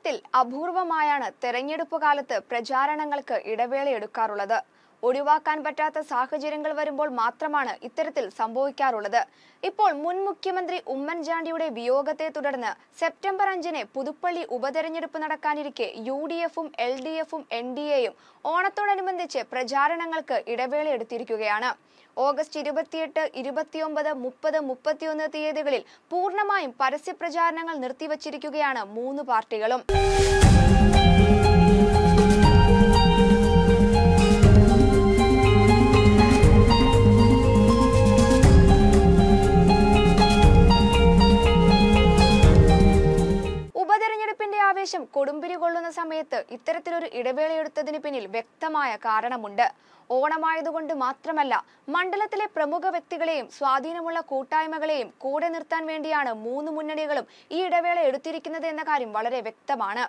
വാസ്തവത്തിൽ അപൂർവമായാണ് തെരഞ്ഞെടുപ്പ് കാലത്ത് പ്രചാരണങ്ങൾക്ക് എടുക്കാറുള്ളത് ഒഴിവാക്കാൻ പറ്റാത്ത സാഹചര്യങ്ങൾ വരുമ്പോൾ മാത്രമാണ് ഇത്തരത്തിൽ സംഭവിക്കാറുള്ളത് ഇപ്പോൾ മുൻ മുഖ്യമന്ത്രി ഉമ്മൻചാണ്ടിയുടെ വിയോഗത്തെ തുടർന്ന് സെപ്റ്റംബർ അഞ്ചിന് പുതുപ്പള്ളി ഉപതെരഞ്ഞെടുപ്പ് നടക്കാനിരിക്കെ യു ഡി എഫും എൽ ഡി എഫും എൻ ഡി എയും ഓണത്തോടനുബന്ധിച്ച് പ്രചാരണങ്ങൾക്ക് ഇടവേള എടുത്തിരിക്കുകയാണ് ഓഗസ്റ്റ് ഇരുപത്തിയെട്ട് ഇരുപത്തിയൊമ്പത് മുപ്പത് മുപ്പത്തിയൊന്ന് തീയതികളിൽ പൂർണ്ണമായും പരസ്യ പ്രചാരണങ്ങൾ നിർത്തിവച്ചിരിക്കുകയാണ് മൂന്ന് പാർട്ടികളും ശേഷം കൊടുമ്പിരി കൊള്ളുന്ന സമയത്ത് ഇത്തരത്തിലൊരു ഇടവേളയെടുത്തതിന് പിന്നിൽ വ്യക്തമായ കാരണമുണ്ട് ഓണമായതുകൊണ്ട് മാത്രമല്ല മണ്ഡലത്തിലെ പ്രമുഖ വ്യക്തികളെയും സ്വാധീനമുള്ള കൂട്ടായ്മകളെയും കൂടെ നിർത്താൻ വേണ്ടിയാണ് മൂന്ന് മുന്നണികളും ഈ ഇടവേള എടുത്തിരിക്കുന്നത് എന്ന കാര്യം വളരെ വ്യക്തമാണ്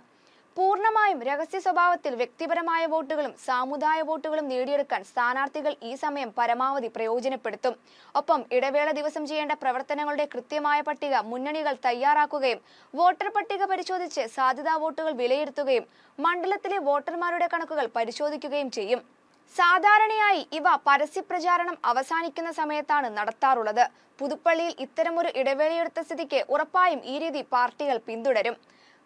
പൂർണ്ണമായും രഹസ്യ സ്വഭാവത്തിൽ വ്യക്തിപരമായ വോട്ടുകളും സാമുദായ വോട്ടുകളും നേടിയെടുക്കാൻ സ്ഥാനാർത്ഥികൾ ഈ സമയം പരമാവധി പ്രയോജനപ്പെടുത്തും ഒപ്പം ഇടവേള ദിവസം ചെയ്യേണ്ട പ്രവർത്തനങ്ങളുടെ കൃത്യമായ പട്ടിക മുന്നണികൾ തയ്യാറാക്കുകയും വോട്ടർ പട്ടിക പരിശോധിച്ച് സാധ്യതാ വോട്ടുകൾ വിലയിരുത്തുകയും മണ്ഡലത്തിലെ വോട്ടർമാരുടെ കണക്കുകൾ പരിശോധിക്കുകയും ചെയ്യും സാധാരണയായി ഇവ പരസ്യപ്രചാരണം അവസാനിക്കുന്ന സമയത്താണ് നടത്താറുള്ളത് പുതുപ്പള്ളിയിൽ ഇത്തരമൊരു ഇടവേളയെടുത്ത സ്ഥിതിക്ക് ഉറപ്പായും ഈ രീതി പാർട്ടികൾ പിന്തുടരും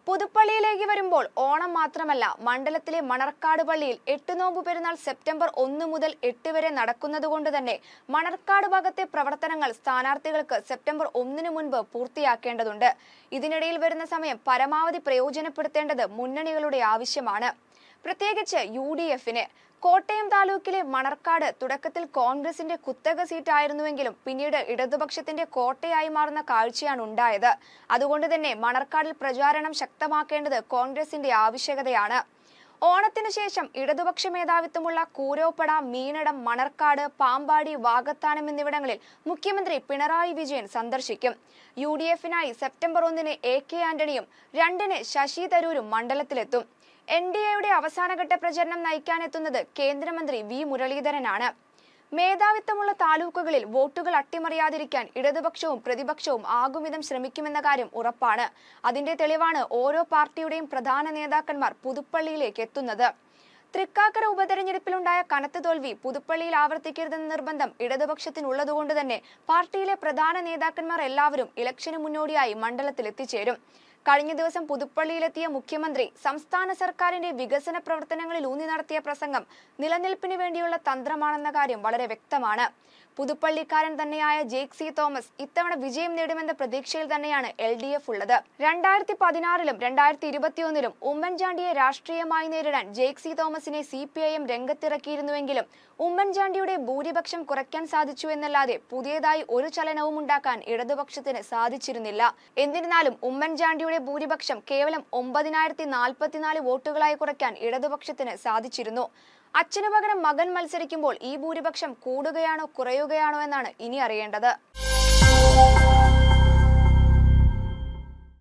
പുതുപ്പള്ളിയിലേക്ക് വരുമ്പോൾ ഓണം മാത്രമല്ല മണ്ഡലത്തിലെ മണർക്കാട് പള്ളിയിൽ എട്ടുനോമ്പ് പെരുന്നാൾ സെപ്റ്റംബർ ഒന്ന് മുതൽ എട്ട് വരെ നടക്കുന്നതുകൊണ്ട് തന്നെ മണർക്കാട് ഭാഗത്തെ പ്രവർത്തനങ്ങൾ സ്ഥാനാർത്ഥികൾക്ക് സെപ്റ്റംബർ ഒന്നിനു മുൻപ് പൂർത്തിയാക്കേണ്ടതുണ്ട് ഇതിനിടയിൽ വരുന്ന സമയം പരമാവധി പ്രയോജനപ്പെടുത്തേണ്ടത് മുന്നണികളുടെ ആവശ്യമാണ് പ്രത്യേകിച്ച് യു ഡി എഫിന് കോട്ടയം താലൂക്കിലെ മണർക്കാട് തുടക്കത്തിൽ കോൺഗ്രസിന്റെ കുത്തക സീറ്റായിരുന്നുവെങ്കിലും പിന്നീട് ഇടതുപക്ഷത്തിന്റെ കോട്ടയായി മാറുന്ന കാഴ്ചയാണ് ഉണ്ടായത് അതുകൊണ്ട് തന്നെ മണർക്കാടിൽ പ്രചാരണം ശക്തമാക്കേണ്ടത് കോൺഗ്രസിന്റെ ആവശ്യകതയാണ് ഓണത്തിനു ശേഷം ഇടതുപക്ഷ മേധാവിത്വമുള്ള കൂരോപ്പട മീനടം മണർക്കാട് പാമ്പാടി വാഗത്താനം എന്നിവിടങ്ങളിൽ മുഖ്യമന്ത്രി പിണറായി വിജയൻ സന്ദർശിക്കും യു ഡി എഫിനായി സെപ്റ്റംബർ ഒന്നിന് എ കെ ആന്റണിയും രണ്ടിന് ശശി തരൂരും മണ്ഡലത്തിലെത്തും എൻ ഡി എയുടെ അവസാനഘട്ട പ്രചരണം നയിക്കാനെത്തുന്നത് കേന്ദ്രമന്ത്രി വി മുരളീധരനാണ് മേധാവിത്വമുള്ള താലൂക്കുകളിൽ വോട്ടുകൾ അട്ടിമറിയാതിരിക്കാൻ ഇടതുപക്ഷവും പ്രതിപക്ഷവും ആകുംവിധം ശ്രമിക്കുമെന്ന കാര്യം ഉറപ്പാണ് അതിന്റെ തെളിവാണ് ഓരോ പാർട്ടിയുടെയും പ്രധാന നേതാക്കന്മാർ പുതുപ്പള്ളിയിലേക്ക് എത്തുന്നത് തൃക്കാക്കര ഉപതെരഞ്ഞെടുപ്പിലുണ്ടായ കനത്ത തോൽവി പുതുപ്പള്ളിയിൽ ആവർത്തിക്കരുതെന്ന നിർബന്ധം ഇടതുപക്ഷത്തിനുള്ളതുകൊണ്ട് തന്നെ പാർട്ടിയിലെ പ്രധാന നേതാക്കന്മാർ എല്ലാവരും ഇലക്ഷന് മുന്നോടിയായി മണ്ഡലത്തിൽ എത്തിച്ചേരും കഴിഞ്ഞ ദിവസം പുതുപ്പള്ളിയിലെത്തിയ മുഖ്യമന്ത്രി സംസ്ഥാന സർക്കാരിന്റെ വികസന പ്രവർത്തനങ്ങളിൽ ഊന്നി നടത്തിയ പ്രസംഗം നിലനിൽപ്പിന് വേണ്ടിയുള്ള തന്ത്രമാണെന്ന കാര്യം വളരെ വ്യക്തമാണ് പുതുപ്പള്ളിക്കാരൻ തന്നെയായ ജേക്ക് സി തോമസ് ഇത്തവണ വിജയം നേടുമെന്ന പ്രതീക്ഷയിൽ തന്നെയാണ് എൽ ഡി എഫ് ഉള്ളത് രണ്ടായിരത്തി പതിനാറിലും രണ്ടായിരത്തി ഇരുപത്തിയൊന്നിലും ഉമ്മൻചാണ്ടിയെ രാഷ്ട്രീയമായി നേരിടാൻ ജേക്ക് സി തോമസിനെ സി പി ഐ എം രംഗത്തിറക്കിയിരുന്നുവെങ്കിലും ഉമ്മൻചാണ്ടിയുടെ ഭൂരിപക്ഷം കുറയ്ക്കാൻ സാധിച്ചു എന്നല്ലാതെ പുതിയതായി ഒരു ചലനവും ഉണ്ടാക്കാൻ ഇടതുപക്ഷത്തിന് സാധിച്ചിരുന്നില്ല എന്നിരുന്നാലും ഉമ്മൻചാണ്ടിയുടെ നേതാക്കളുടെ ഭൂരിപക്ഷം കേവലം ഒമ്പതിനായിരത്തി നാൽപ്പത്തിനാല് വോട്ടുകളായി കുറയ്ക്കാൻ ഇടതുപക്ഷത്തിന് സാധിച്ചിരുന്നു അച്ഛനു പകരം മകൻ മത്സരിക്കുമ്പോൾ ഈ ഭൂരിപക്ഷം കൂടുകയാണോ കുറയുകയാണോ എന്നാണ് ഇനി അറിയേണ്ടത്